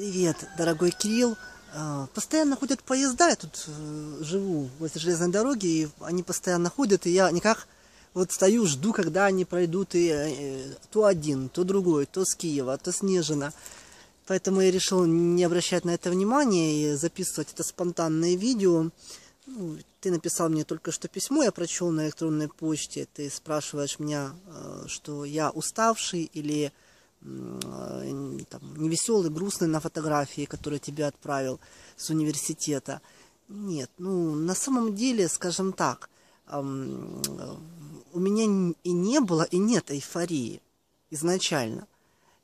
Привет, дорогой Кирилл. А, постоянно ходят поезда, я тут э, живу возле железной дороги, и они постоянно ходят, и я никак вот стою, жду, когда они пройдут, и э, то один, то другой, то с Киева, то Снежина. Поэтому я решил не обращать на это внимания и записывать это спонтанное видео. Ну, ты написал мне только что письмо, я прочел на электронной почте, ты спрашиваешь меня, э, что я уставший или Э, там, невеселый, грустный на фотографии, которые тебе отправил с университета. Нет, ну на самом деле, скажем так, э, у меня и не было, и нет эйфории изначально.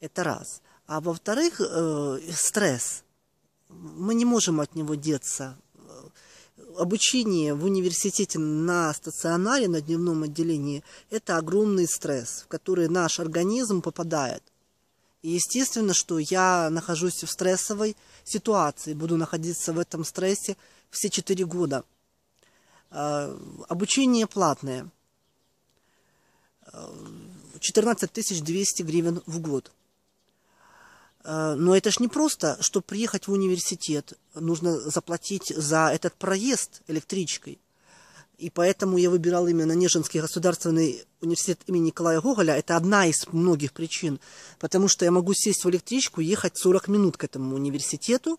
Это раз. А во-вторых, э, стресс. Мы не можем от него деться. Обучение в университете на стационаре, на дневном отделении, это огромный стресс, в который наш организм попадает – и естественно, что я нахожусь в стрессовой ситуации, буду находиться в этом стрессе все четыре года. А, обучение платное. 14 а, 200 гривен в год. А, но это ж не просто, что приехать в университет, нужно заплатить за этот проезд электричкой. И поэтому я выбирал именно Нежинский государственный университет имени Николая Гоголя. Это одна из многих причин. Потому что я могу сесть в электричку и ехать 40 минут к этому университету.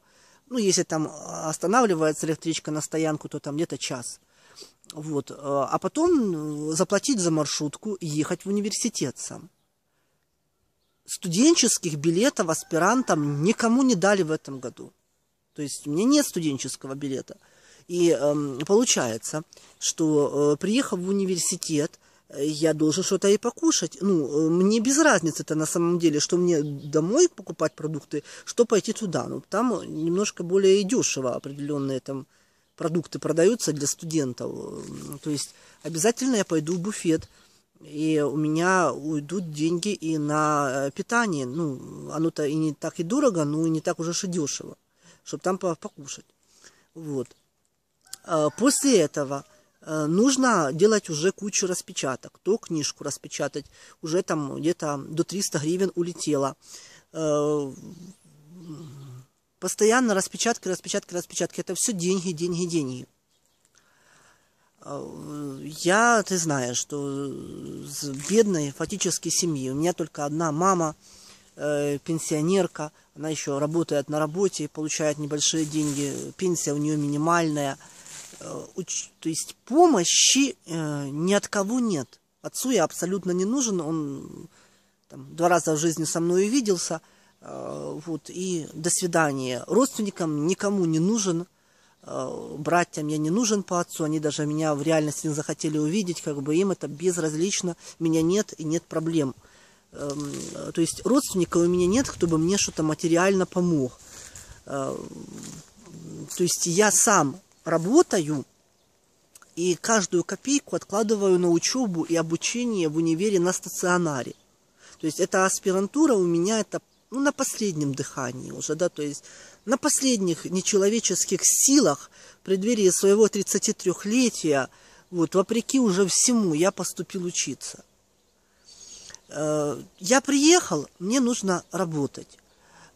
Ну, если там а, останавливается электричка на стоянку, то там где-то час. Вот. А, а потом э, заплатить за маршрутку и ехать в университет сам. Студенческих билетов аспирантам никому не дали в этом году. То есть у меня нет студенческого билета – и э, получается, что э, приехав в университет, э, я должен что-то и покушать. Ну, э, мне без разницы это на самом деле, что мне домой покупать продукты, что пойти туда. Ну, там немножко более дешево определенные там продукты продаются для студентов. То есть обязательно я пойду в буфет, и у меня уйдут деньги и на э, питание. Ну, оно-то и не так и дорого, но и не так уже и дешево, чтобы там покушать. Вот. Э, после этого э, нужно делать уже кучу распечаток, то книжку распечатать, уже там где-то до 300 гривен улетело. Э, постоянно распечатки, распечатки, распечатки. Это все деньги, деньги, деньги. Я, ты знаешь, что с бедной фактически семьи. У меня только одна мама, пенсионерка. Она еще работает на работе, получает небольшие деньги. Пенсия у нее минимальная – Э, то есть помощи э, ни от кого нет. Отцу я абсолютно не нужен, он там, два раза в жизни со мной увиделся, э, вот, и до свидания. Родственникам никому не нужен, братьям я не нужен по отцу, они даже меня в реальности не захотели увидеть, как бы им это безразлично, меня нет и нет проблем. Эм, то есть родственника у меня нет, кто бы мне что-то материально помог. То есть я сам работаю и каждую копейку откладываю на учебу и обучение в универе на стационаре. То есть эта аспирантура у меня это ну, на последнем дыхании уже, да, то есть на последних нечеловеческих силах в преддверии своего 33-летия, вот, вопреки уже всему, я поступил учиться. Э, я приехал, мне нужно работать.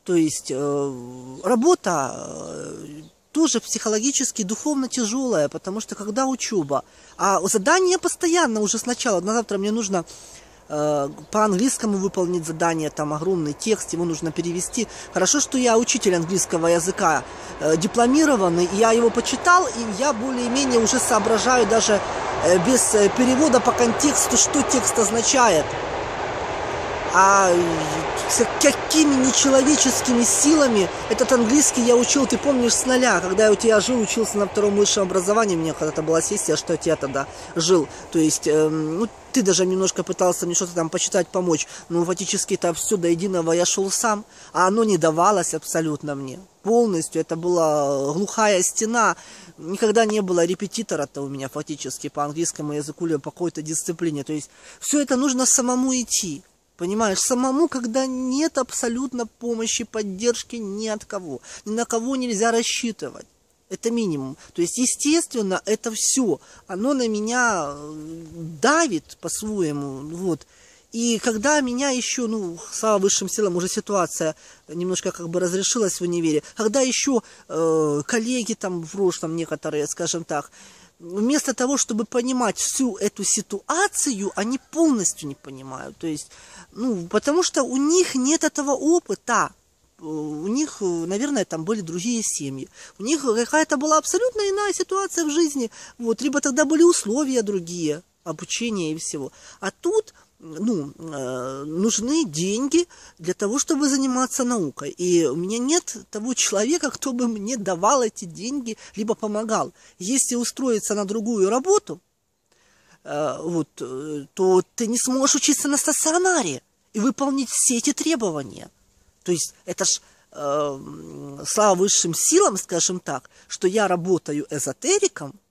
То есть э, работа э, тоже психологически, духовно тяжелое, потому что когда учеба, а задание постоянно уже сначала, на завтра мне нужно э, по английскому выполнить задание, там огромный текст, его нужно перевести. Хорошо, что я учитель английского языка, э, дипломированный, я его почитал, и я более-менее уже соображаю даже э, без э, перевода по контексту, что текст означает. А какими нечеловеческими силами этот английский я учил, ты помнишь, с нуля, когда я у тебя жил, учился на втором высшем образовании, у меня когда-то была сессия, что я тогда жил, то есть, эм, ну, ты даже немножко пытался мне что-то там почитать, помочь, но фактически это все до единого я шел сам, а оно не давалось абсолютно мне, полностью, это была глухая стена, никогда не было репетитора-то у меня фактически по английскому языку или по какой-то дисциплине, то есть, все это нужно самому идти, Понимаешь, самому, когда нет абсолютно помощи, поддержки ни от кого, ни на кого нельзя рассчитывать. Это минимум. То есть, естественно, это все. Оно на меня э, давит по-своему. Вот. И когда меня еще, ну, слава высшим силам, уже ситуация немножко как бы разрешилась в универе, когда еще э, коллеги там в прошлом некоторые, скажем так, вместо того, чтобы понимать всю эту ситуацию, они полностью не понимают. То есть, ну, потому что у них нет этого опыта. Э, у них, э, наверное, там были другие семьи. У них какая-то была абсолютно иная ситуация в жизни. Вот, либо тогда были условия другие, обучения и всего. А тут ну, э, нужны деньги для того, чтобы заниматься наукой. И у меня нет того человека, кто бы мне давал эти деньги, либо помогал. Если устроиться на другую работу, э, вот, э, то ты не сможешь учиться на стационаре и выполнить все эти требования. То есть это ж э, слава высшим силам, скажем так, что я работаю эзотериком –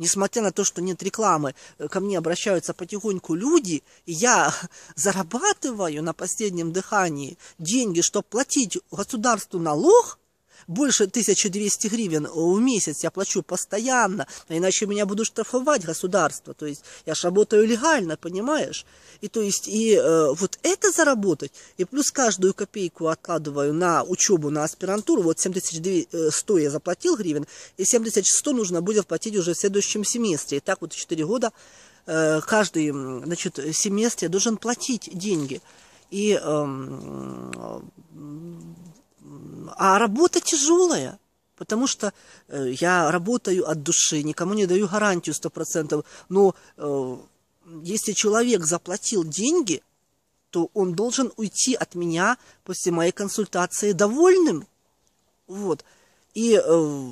несмотря на то, что нет рекламы, э, ко мне обращаются потихоньку люди, и я зарабатываю на последнем дыхании деньги, чтобы платить государству налог, больше 1200 гривен в месяц я плачу постоянно, а иначе меня будут штрафовать государство. То есть я же работаю легально, понимаешь? И то есть и э, вот это заработать, и плюс каждую копейку откладываю на учебу, на аспирантуру, вот 7100 э, я заплатил гривен, и 7100 нужно будет платить уже в следующем семестре. И так вот 4 года э, каждый значит, семестр я должен платить деньги. И э, а работа тяжелая, потому что э, я работаю от души, никому не даю гарантию 100%, но э, если человек заплатил деньги, то он должен уйти от меня после моей консультации довольным. Вот. И э,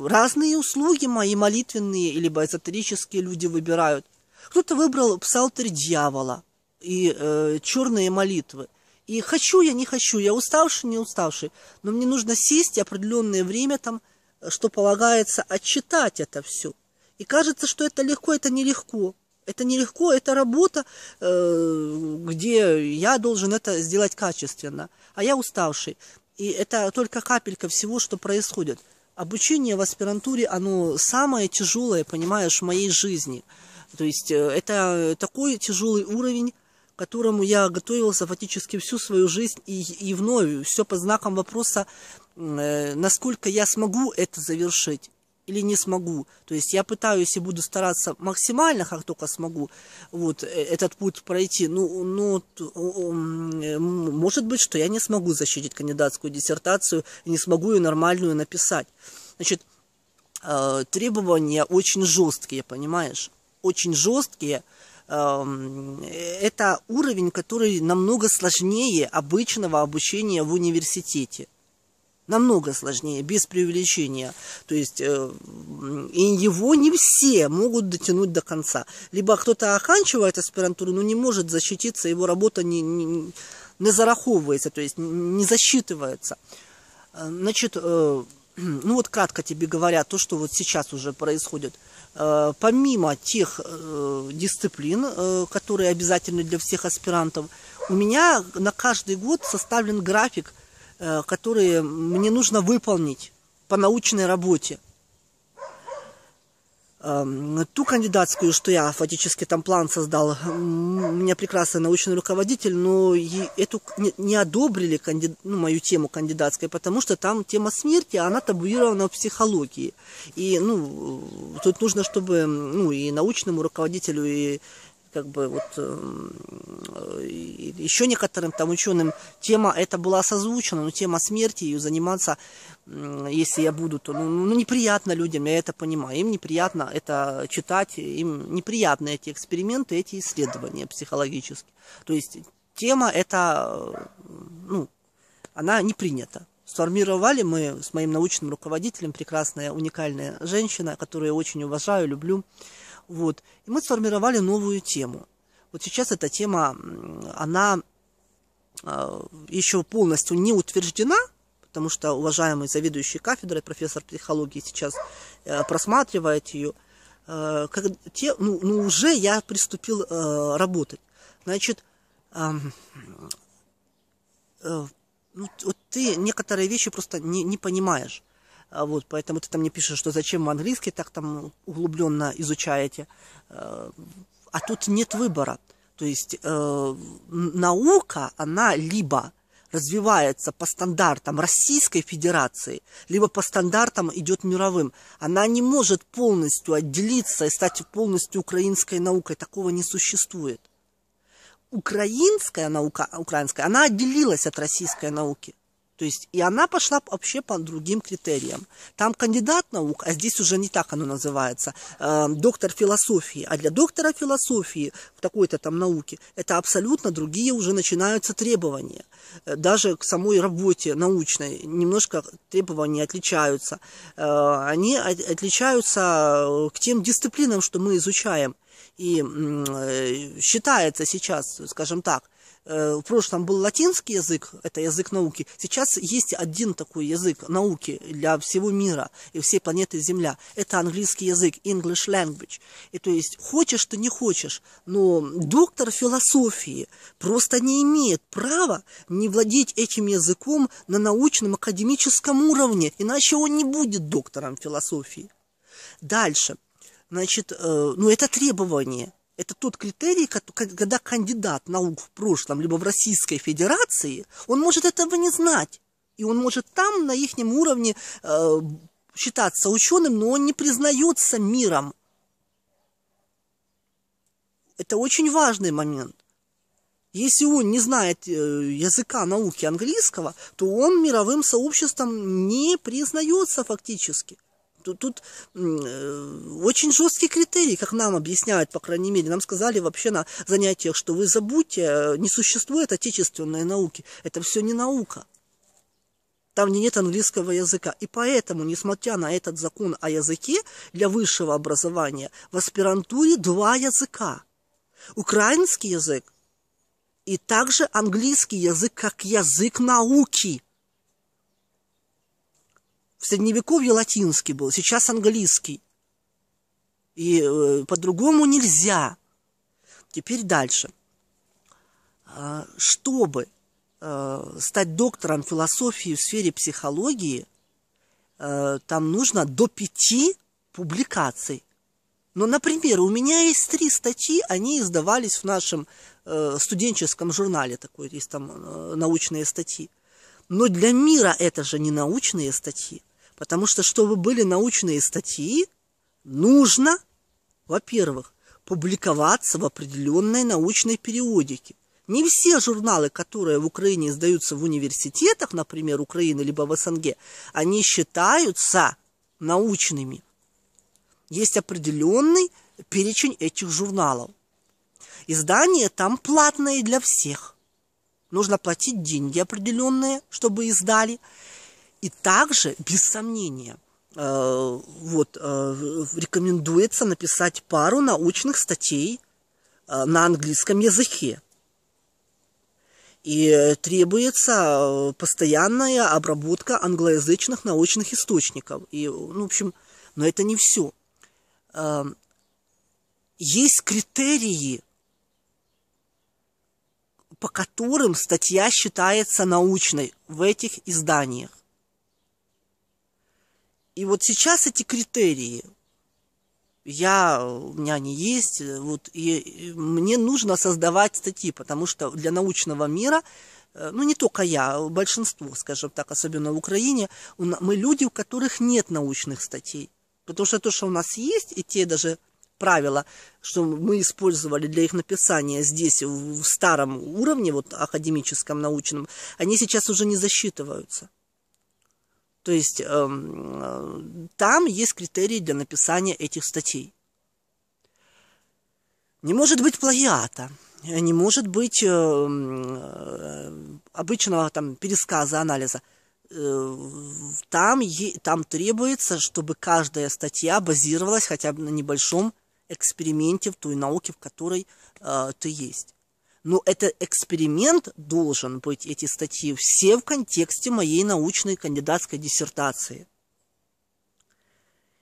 разные услуги мои, молитвенные, либо эзотерические люди выбирают. Кто-то выбрал псалтырь дьявола и э, черные молитвы. И хочу я, не хочу, я уставший, не уставший, но мне нужно сесть определенное время там, что полагается, отчитать это все. И кажется, что это легко, это нелегко. Это нелегко, это работа, э, где я должен это сделать качественно, а я уставший. И это только капелька всего, что происходит. Обучение в аспирантуре, оно самое тяжелое, понимаешь, в моей жизни. То есть э, это такой тяжелый уровень, которому я готовился фактически всю свою жизнь и, и вновь, все под знаком вопроса, э, насколько я смогу это завершить или не смогу. То есть я пытаюсь и буду стараться максимально, как только смогу, вот э, этот путь пройти. Ну, ну э, может быть, что я не смогу защитить кандидатскую диссертацию, не смогу ее нормальную написать. Значит, э, требования очень жесткие, понимаешь? Очень жесткие. Эм, это уровень, который намного сложнее обычного обучения в университете. Намного сложнее, без преувеличения. То есть, э, и его не все могут дотянуть до конца. Либо кто-то оканчивает аспирантуру, но не может защититься, его работа не, не, не зараховывается, то есть не засчитывается. Э, значит, э, ну вот кратко тебе говоря, то, что вот сейчас уже происходит – Э, помимо тех э, дисциплин, э, которые обязательны для всех аспирантов, у меня на каждый год составлен график, который мне нужно выполнить по научной работе. Эм, ту кандидатскую, что я фактически там план создал, у меня прекрасный научный руководитель, но эту не, одобрили канди, ну, мою тему кандидатской, потому что там тема смерти, а она табуирована в психологии. И ну, тут нужно, чтобы ну, и научному руководителю, и как бы вот эм, еще некоторым там ученым тема это была созвучена, но тема смерти, ее заниматься, если я буду, то ну, ну, неприятно людям, я это понимаю, им неприятно это читать, им неприятны эти эксперименты, эти исследования психологические. То есть тема это, ну, она не принята. Сформировали мы с моим научным руководителем, прекрасная, уникальная женщина, которую я очень уважаю, люблю, вот. И мы сформировали новую тему. Вот сейчас эта тема, она а, еще полностью не утверждена, потому что уважаемый заведующий кафедрой, профессор психологии сейчас э, просматривает ее. Э, как, те, ну, ну, уже я приступил э, работать. Значит, ну, вот ты некоторые вещи просто не, не понимаешь. А вот, поэтому ты там не пишешь, что зачем вы английский так там углубленно изучаете. А тут нет выбора. То есть э, наука, она либо развивается по стандартам Российской Федерации, либо по стандартам идет мировым. Она не может полностью отделиться и стать полностью украинской наукой. Такого не существует. Украинская наука, украинская, она отделилась от российской науки. То есть и она пошла вообще по другим критериям. Там кандидат наук, а здесь уже не так оно называется, э, доктор философии. А для доктора философии в такой-то там науке это абсолютно другие уже начинаются требования. Э, даже к самой работе научной немножко требования отличаются. Э, они отличаются э, к тем дисциплинам, что мы изучаем. И э, считается сейчас, скажем так, Э, в прошлом был латинский язык, это язык науки, сейчас есть один такой язык науки для всего мира и всей планеты Земля. Это английский язык, English language. И то есть хочешь ты, не хочешь, но доктор философии просто не имеет права не владеть этим языком на научном академическом уровне, иначе он не будет доктором философии. Дальше. Значит, э, ну это требование – это тот критерий, когда кандидат наук в прошлом, либо в Российской Федерации, он может этого не знать. И он может там, на их уровне, э, считаться ученым, но он не признается миром. Это очень важный момент. Если он не знает э, языка науки английского, то он мировым сообществом не признается фактически. Тут, тут э, очень жесткие критерии, как нам объясняют, по крайней мере. Нам сказали вообще на занятиях, что вы забудьте, э, не существует отечественной науки. Это все не наука. Там нет английского языка. И поэтому, несмотря на этот закон о языке для высшего образования, в аспирантуре два языка. Украинский язык и также английский язык как язык науки – в Средневековье латинский был, сейчас английский. И э, по-другому нельзя. Теперь дальше. А, чтобы э, стать доктором философии в сфере психологии, э, там нужно до пяти публикаций. Но, например, у меня есть три статьи, они издавались в нашем э, студенческом журнале, такой есть там э, научные статьи. Но для мира это же не научные статьи. Потому что, чтобы были научные статьи, нужно, во-первых, публиковаться в определенной научной периодике. Не все журналы, которые в Украине издаются в университетах, например, Украины, либо в СНГ, они считаются научными. Есть определенный перечень этих журналов. Издание там платное для всех. Нужно платить деньги определенные, чтобы издали. И также, без сомнения, э, вот, э, рекомендуется написать пару научных статей э, на английском языке. И требуется постоянная обработка англоязычных научных источников. И, ну, в общем, но это не все. Есть критерии, по которым статья считается научной в этих изданиях. И вот сейчас эти критерии, я, у меня они есть, э, вот, и, мне нужно создавать статьи, потому что для научного мира, э, ну не только я, а большинство, скажем так, особенно в Украине, мы люди, у которых нет научных статей. Потому что то, что у нас есть, и те даже правила, что мы использовали для их написания здесь, в старом уровне, вот академическом, научном, они сейчас уже не засчитываются. То есть эм, там есть критерии для написания этих статей. Не может быть плагиата, не может быть эм, э, обычного там пересказа, анализа. Э, там, там требуется, чтобы каждая статья базировалась хотя бы на небольшом эксперименте в той науке, в которой э, ты есть. Но этот эксперимент должен быть, эти статьи, все в контексте моей научной кандидатской диссертации.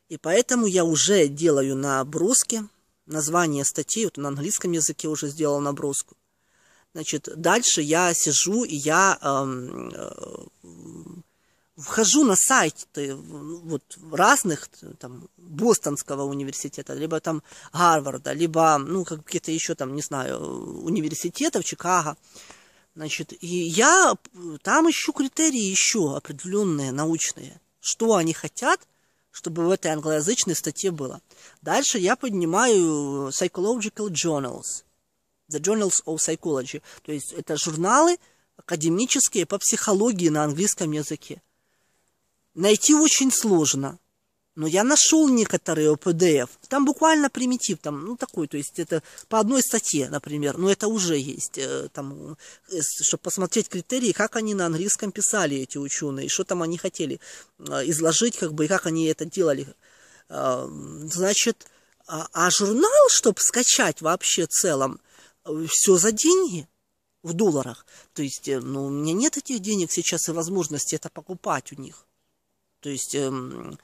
И поэтому я уже делаю наброски, название статей, вот на английском языке уже сделал наброску. Значит, дальше я сижу и я эм, э, вхожу на сайт, ты э, вот, разных, там, Бостонского университета, либо там Гарварда, либо, ну, какие-то еще там, не знаю, университетов Чикаго. Значит, и я э, там ищу критерии еще определенные научные, что они хотят, чтобы в этой англоязычной статье было. Дальше я поднимаю э, Psychological Journals, The Journals of Psychology, то есть это журналы академические по психологии на английском языке. Найти очень сложно. Но я нашел некоторые PDF. Там буквально примитив, там, ну, такой, то есть это по одной статье, например. Но это уже есть, э, там, э, чтобы посмотреть критерии, как они на английском писали, эти ученые, что там они хотели э, изложить, как бы, и как они это делали. значит, а, а журнал, чтобы скачать вообще целом, все за деньги в долларах. То есть, ну, у меня нет этих денег сейчас и возможности это покупать у них. То есть... Эм,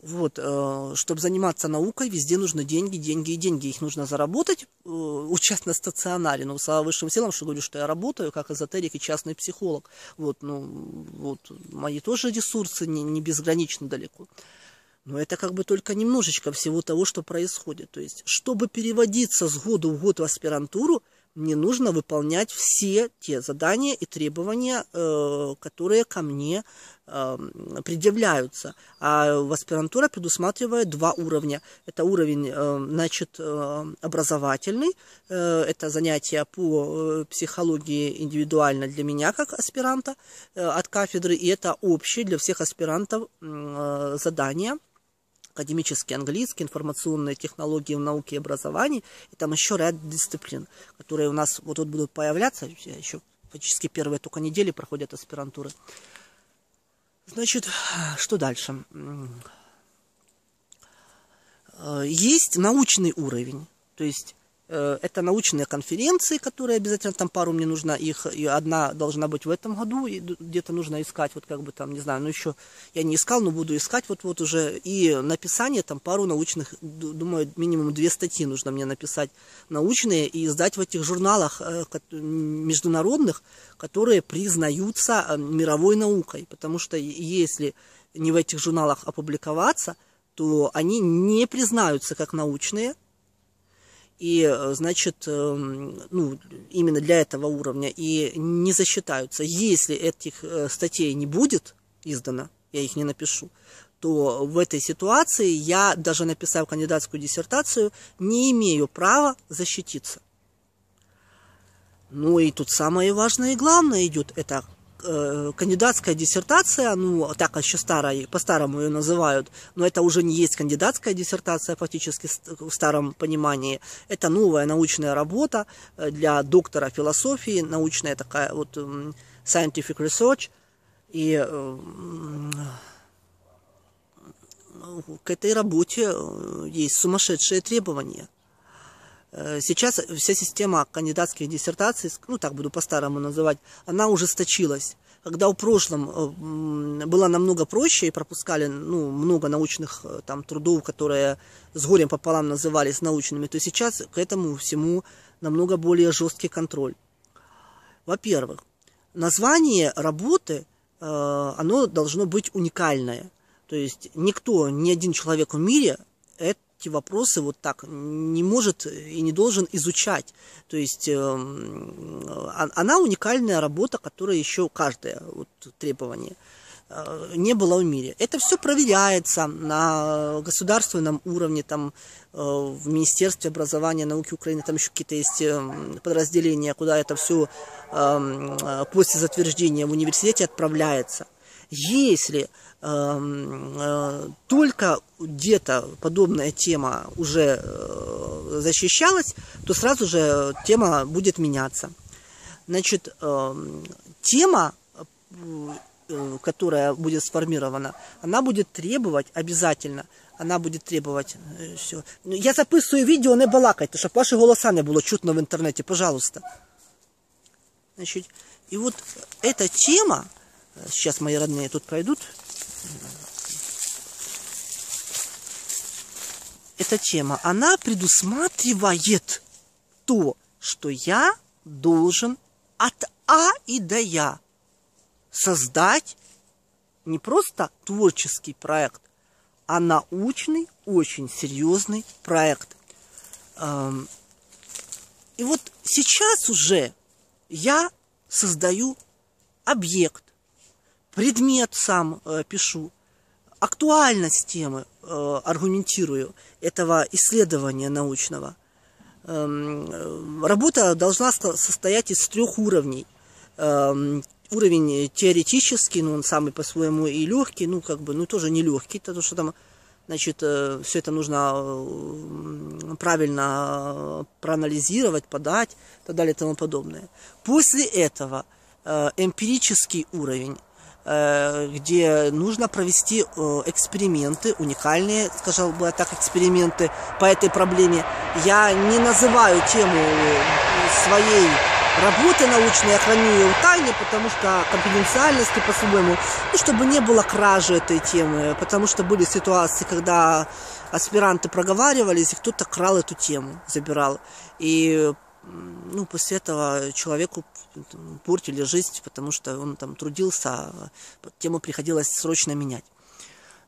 вот, э, чтобы заниматься наукой, везде нужны деньги, деньги и деньги. Их нужно заработать, участь э, на стационаре. Но ну, с высшим силам, что говорю, что я работаю как эзотерик и частный психолог. Вот, ну, вот, мои тоже ресурсы не, не безграничны далеко. Но это как бы только немножечко всего того, что происходит. То есть, чтобы переводиться с года в год в аспирантуру, мне нужно выполнять все те задания и требования, э, которые ко мне Эм, предъявляются. А аспирантура предусматривает два уровня. Это уровень э, значит, э, образовательный, э, это занятия по психологии индивидуально для меня как аспиранта от кафедры, и это общее для всех аспирантов задание – академический английский, информационные технологии в науке и образовании, и там еще ряд дисциплин, которые у нас вот тут будут появляться, еще фактически первые только недели проходят аспирантуры. Значит, что дальше? Э, есть научный уровень, то есть Э, это научные конференции, которые обязательно, там пару мне нужно их, и одна должна быть в этом году, и где-то нужно искать, вот как бы там, не знаю, ну еще я не искал, но буду искать вот-вот уже. И написание там пару научных, думаю, минимум две статьи нужно мне написать научные и издать в этих журналах э, международных, которые признаются э, мировой наукой. Потому что если не в этих журналах опубликоваться, то они не признаются как научные, и, э, значит, эм, ну, именно для этого уровня, и не засчитаются. Если этих э, статей не будет издано, я их не напишу, то в этой ситуации я, даже написав кандидатскую диссертацию, не имею права защититься. Ну и тут самое важное и главное идет, это Э, кандидатская диссертация, ну, так еще старая, по-старому ее называют, но это уже не есть кандидатская диссертация фактически в старом понимании. Это новая научная работа э, для доктора философии, научная такая вот scientific research. И э, к этой работе есть сумасшедшие требования – Э, сейчас вся система кандидатских диссертаций, ну так буду по-старому называть, она ужесточилась. Когда в прошлом э, было намного проще и пропускали ну, много научных э, там, трудов, которые с горем пополам назывались научными, то сейчас к этому всему намного более жесткий контроль. Во-первых, название работы оно должно быть уникальное. То есть никто, ни один человек в мире это эти вопросы вот так не может и не должен изучать. То есть эм, а, она уникальная работа, которая еще каждое вот, требование э, не было в мире. Это все проверяется на государственном уровне, там э, в Министерстве образования и науки Украины, там еще какие-то есть эм, подразделения, куда это все после эм, э, затверждения в университете отправляется. Если Эм, э, только где-то подобная тема уже э, защищалась, то сразу же тема будет меняться. Значит, эм, тема, э, которая будет сформирована, она будет требовать обязательно, она будет требовать Все. Ну, я записываю видео, не балакайте, чтобы ваши голоса не было чутно в интернете, пожалуйста. Значит, и вот эта тема, сейчас, мои родные, тут пройдут эта тема, она предусматривает то, что я должен от А и до Я создать не просто творческий проект, а научный, очень серьезный проект. Эм, и вот сейчас уже я создаю объект, предмет сам э, пишу, актуальность темы э, аргументирую этого исследования научного. Эм, э, работа должна состоять из трех уровней. Эм, уровень теоретический, ну он самый по-своему и легкий, ну как бы, ну тоже не легкий, потому что там, значит, э, все это нужно э, правильно э, проанализировать, подать и так далее и тому подобное. После этого эмпирический уровень Э, где нужно провести э, эксперименты, уникальные, скажем бы так, эксперименты по этой проблеме. Я не называю тему э, своей работы научной, я храню ее в тайне, потому что конфиденциальности по-своему, ну, чтобы не было кражи этой темы, потому что были ситуации, когда аспиранты проговаривались, и кто-то крал эту тему, забирал. И ну, после этого человеку портили жизнь, потому что он там трудился, а тему приходилось срочно менять.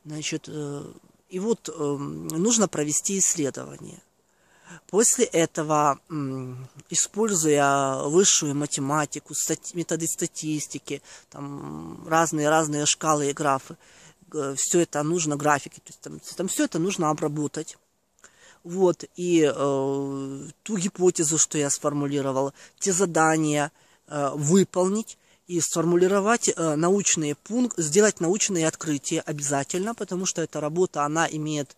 Значит, э, и вот эм, нужно провести исследование. После этого, используя высшую математику, методы статистики, там разные-разные шкалы и графы, все это нужно, графики, то есть там, там все это нужно обработать вот, и э, ту гипотезу, что я сформулировал, те задания э, выполнить и сформулировать э, научные пункты, сделать научные открытия обязательно, потому что эта работа, она имеет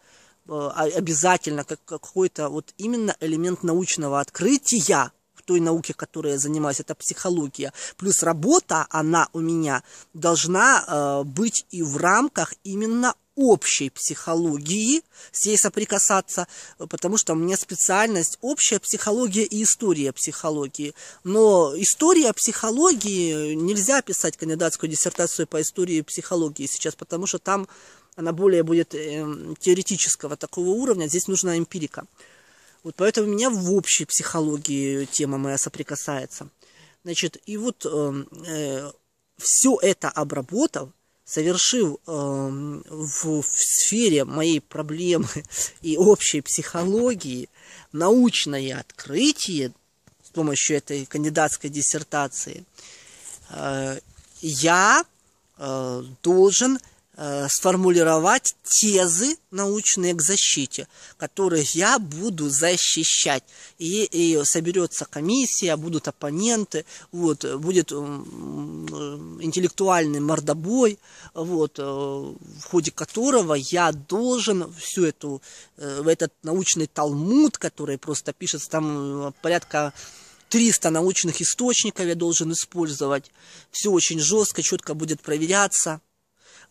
э, обязательно как, какой-то вот именно элемент научного открытия, в той науке, которой я занимаюсь, это психология. Плюс работа, она у меня должна э, быть и в рамках именно общей психологии, с ней соприкасаться, потому что у меня специальность общая психология и история психологии. Но история психологии, нельзя писать кандидатскую диссертацию по истории психологии сейчас, потому что там она более будет эм, теоретического такого уровня, здесь нужна эмпирика. Вот поэтому у меня в общей психологии тема моя соприкасается. Значит, и вот эм, э, все это обработал совершив э, эм, в, в сфере моей проблемы и общей психологии научное открытие с помощью этой кандидатской диссертации, э, я э, должен Э, сформулировать тезы научные к защите, которые я буду защищать. И, и соберется комиссия, будут оппоненты, вот, будет интеллектуальный мордобой, вот, э, в ходе которого я должен всю эту, э, в этот научный талмуд, который просто пишется там порядка 300 научных источников я должен использовать. Все очень жестко, четко будет проверяться.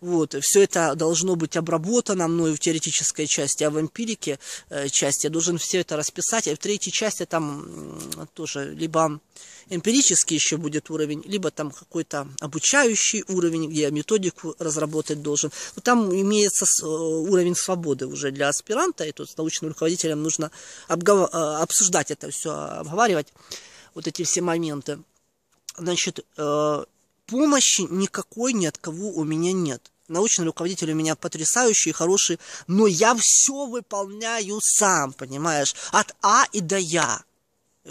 Вот, все это должно быть обработано мной в теоретической части, а в эмпирике э, части я должен все это расписать. А в третьей части там тоже либо эмпирический еще будет уровень, либо там какой-то обучающий уровень, где я методику разработать должен. Но там имеется э, уровень свободы уже для аспиранта, и тут с научным руководителем нужно э, обсуждать это все, обговаривать вот эти все моменты. Значит, помощи никакой ни от кого у меня нет. Научный руководитель у меня потрясающий, хороший, но я все выполняю сам, понимаешь, от А и до Я.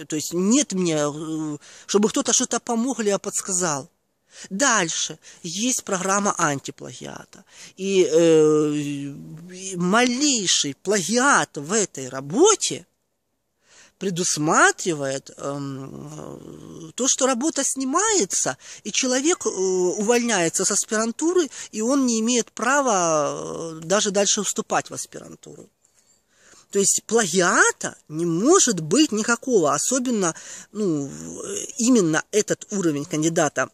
То есть нет мне, э, чтобы кто-то что-то помог или подсказал. Дальше есть программа антиплагиата. И, э, и малейший плагиат в этой работе – предусматривает эм, то, что работа снимается, и человек э, увольняется с аспирантуры, и он не имеет права э, даже дальше вступать в аспирантуру. То есть плагиата не может быть никакого, особенно ну, именно этот уровень кандидата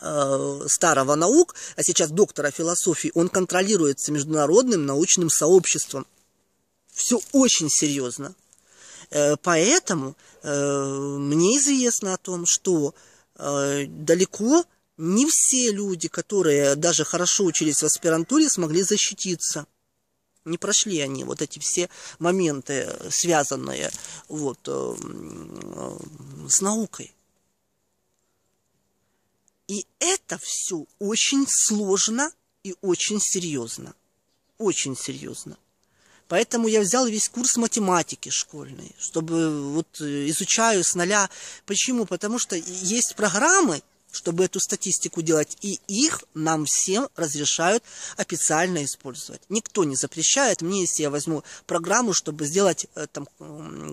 э, старого наук, а сейчас доктора философии, он контролируется международным научным сообществом. Все очень серьезно. Э, поэтому э, мне известно о том, что э, далеко не все люди, которые даже хорошо учились в аспирантуре, смогли защититься. Не прошли они вот эти все моменты, связанные вот, с наукой. И это все очень сложно и очень серьезно. Очень серьезно. Поэтому я взял весь курс математики школьный, чтобы э, вот э, изучаю с нуля. Почему? Потому что есть программы, чтобы эту статистику делать, и их нам всем разрешают официально использовать. Никто не запрещает мне, если я возьму программу, чтобы сделать э, там,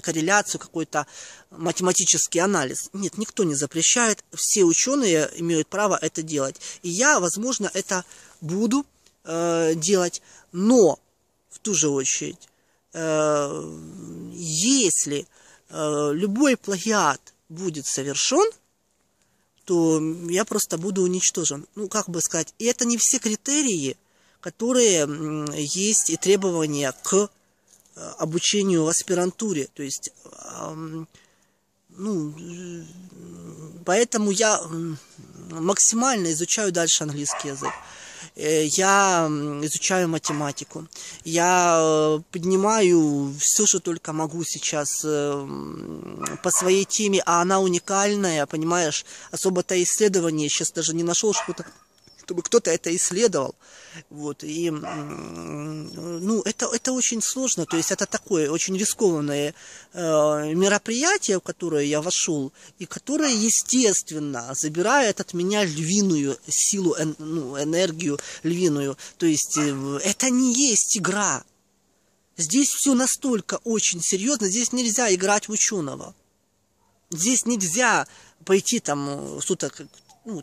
корреляцию, какой-то математический анализ. Нет, никто не запрещает, все ученые имеют право это делать. И я, возможно, это буду э, делать, но в ту же очередь, э, если э, любой плагиат будет совершен, то я просто буду уничтожен. Ну, как бы сказать, и это не все критерии, которые есть и требования к э, обучению в аспирантуре. То есть, ну, поэтому я максимально изучаю дальше английский язык. Э, я изучаю математику, я э, поднимаю все, что только могу сейчас э, по своей теме, а она уникальная, понимаешь, особо-то исследование, сейчас даже не нашел, что-то чтобы кто-то это исследовал. Вот, и, ну, это, это очень сложно, то есть это такое очень рискованное э, мероприятие, в которое я вошел, и которое, естественно, забирает от меня львиную силу, ну, энергию львиную. То есть э, это не есть игра. Здесь все настолько очень серьезно, здесь нельзя играть в ученого. Здесь нельзя пойти там что-то э, ну,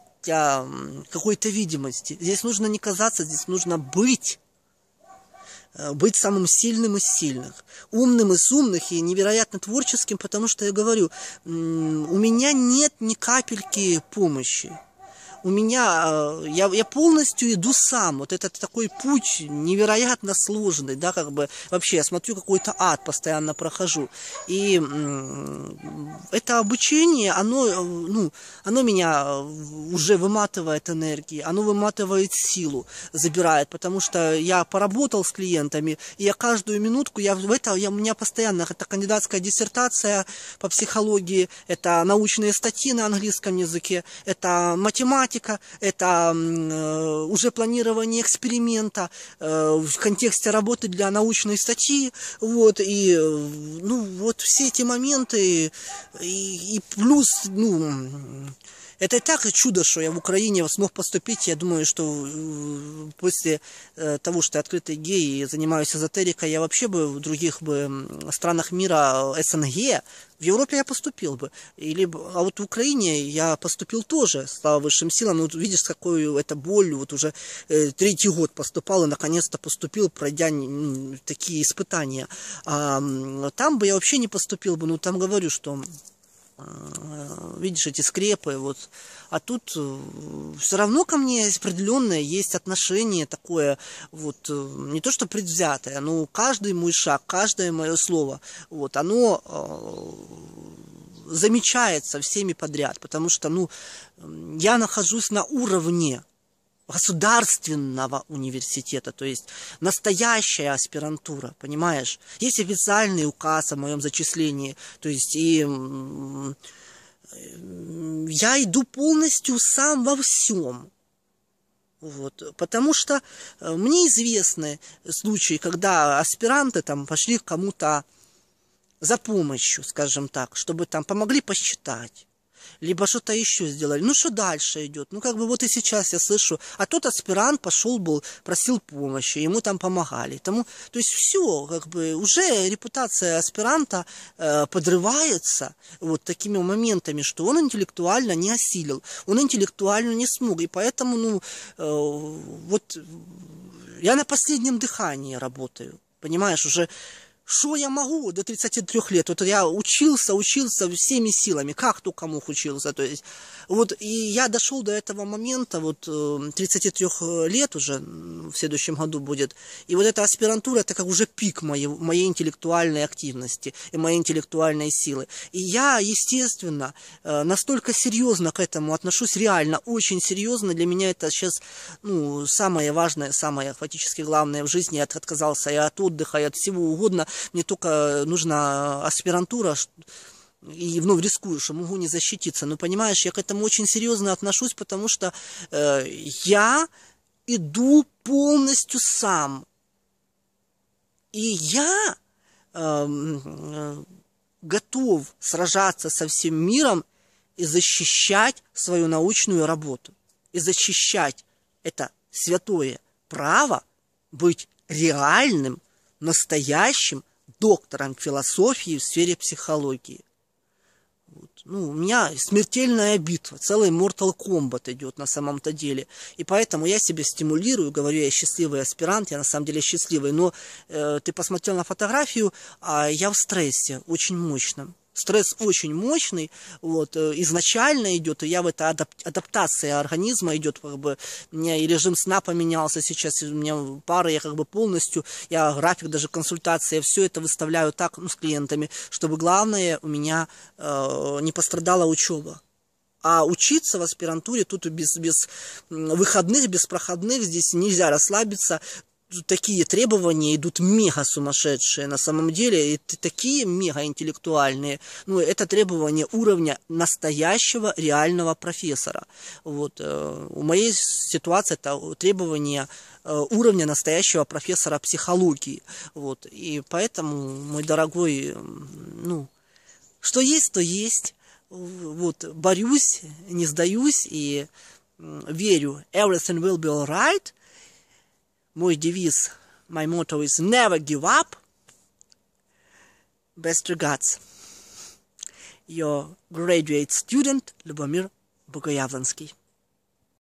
какой-то видимости. Здесь нужно не казаться, здесь нужно быть. Э, быть самым сильным из сильных, умным из умных и невероятно творческим, потому что я говорю, у меня нет ни капельки помощи у меня, э, я, я полностью иду сам, вот этот такой путь невероятно сложный, да, как бы, вообще, я смотрю, какой-то ад постоянно прохожу, и это обучение, оно, э, ну, оно меня э, уже выматывает энергии, оно выматывает силу, забирает, потому что я поработал с клиентами, и я каждую минутку, я в это, я, у меня постоянно, это кандидатская диссертация по психологии, это научные статьи на английском языке, это математика, практика, это э, уже планирование эксперимента э, в контексте работы для научной статьи, вот, и, э, ну, вот все эти моменты, и, и плюс, ну, это и так чудо, что я в Украине смог поступить. Я думаю, что э, после э, того, что я открытый гей и занимаюсь эзотерикой, я вообще бы в других бы странах мира э, СНГ, в Европе я поступил бы. Или, а вот в Украине я поступил тоже, слава высшим силам. Ну, вот видишь, какую это боль. Вот уже третий год поступал и наконец-то поступил, пройдя такие испытания. А там бы я вообще не поступил бы. Ну, там говорю, что Э, видишь эти скрепы, вот. А тут э, все равно ко мне определенное есть отношение такое, вот, э, не то что предвзятое, но каждый мой шаг, каждое мое слово, вот, оно замечается всеми подряд, потому что, ну, я нахожусь на уровне государственного университета, то есть настоящая аспирантура, понимаешь? Есть официальный указ о моем зачислении, то есть и э, я иду полностью сам во всем. Вот, потому что э, мне известны случаи, когда аспиранты там пошли к кому-то за помощью, скажем так, чтобы там помогли посчитать либо что-то еще сделали. Ну, что дальше идет? Ну, как бы вот и сейчас я слышу, а тот аспирант пошел был, просил помощи, ему там помогали. Тому, то есть все, как бы уже репутация аспиранта э, подрывается вот такими моментами, что он интеллектуально не осилил, он интеллектуально не смог, и поэтому, ну, э, вот я на последнем дыхании работаю, понимаешь, уже что я могу до 33 лет? Вот я учился, учился всеми силами, как только мог учился. То есть вот, и я дошел до этого момента, вот, 33 эм, э, лет уже, в следующем году будет. И вот эта аспирантура, это как уже пик моей, моей интеллектуальной активности и моей интеллектуальной силы. И я, естественно, э, настолько серьезно к этому отношусь, реально, очень серьезно. Для меня это сейчас, ну, самое важное, самое фактически главное в жизни. Я отказался и от отдыха, и от всего угодно. Мне только нужна аспирантура, и, ну, рискуешь, я а могу не защититься. Но понимаешь, я к этому очень серьезно отношусь, потому что э, я иду полностью сам. И я э, э, готов сражаться со всем миром и защищать свою научную работу. И защищать это святое право быть реальным, настоящим доктором философии в сфере психологии. Ну, у меня смертельная битва, целый Mortal Kombat идет на самом-то деле. И поэтому я себе стимулирую, говорю, я счастливый аспирант, я на самом деле счастливый. Но э, ты посмотрел на фотографию, а я в стрессе очень мощном. Стресс очень мощный, вот, э, изначально идет, и я в это адап- адаптация организма идет, как бы, у меня и режим сна поменялся сейчас, у меня пары, я как бы полностью, я график, даже консультации, все это выставляю так, ну, с клиентами, чтобы главное у меня э, не пострадала учеба. А учиться в аспирантуре тут без, без выходных, без проходных, здесь нельзя расслабиться, такие требования идут мега сумасшедшие на самом деле, и такие мега интеллектуальные. Ну, это требование уровня настоящего реального профессора. Вот, э, у моей ситуации это требование э, уровня настоящего профессора психологии. Вот, и поэтому, мой дорогой, ну, что есть, то есть. Вот, борюсь, не сдаюсь и верю, everything will be alright – Мой девиз, my motto is never give up. Best regards. Your graduate student Lubomir Bogoyavlansky.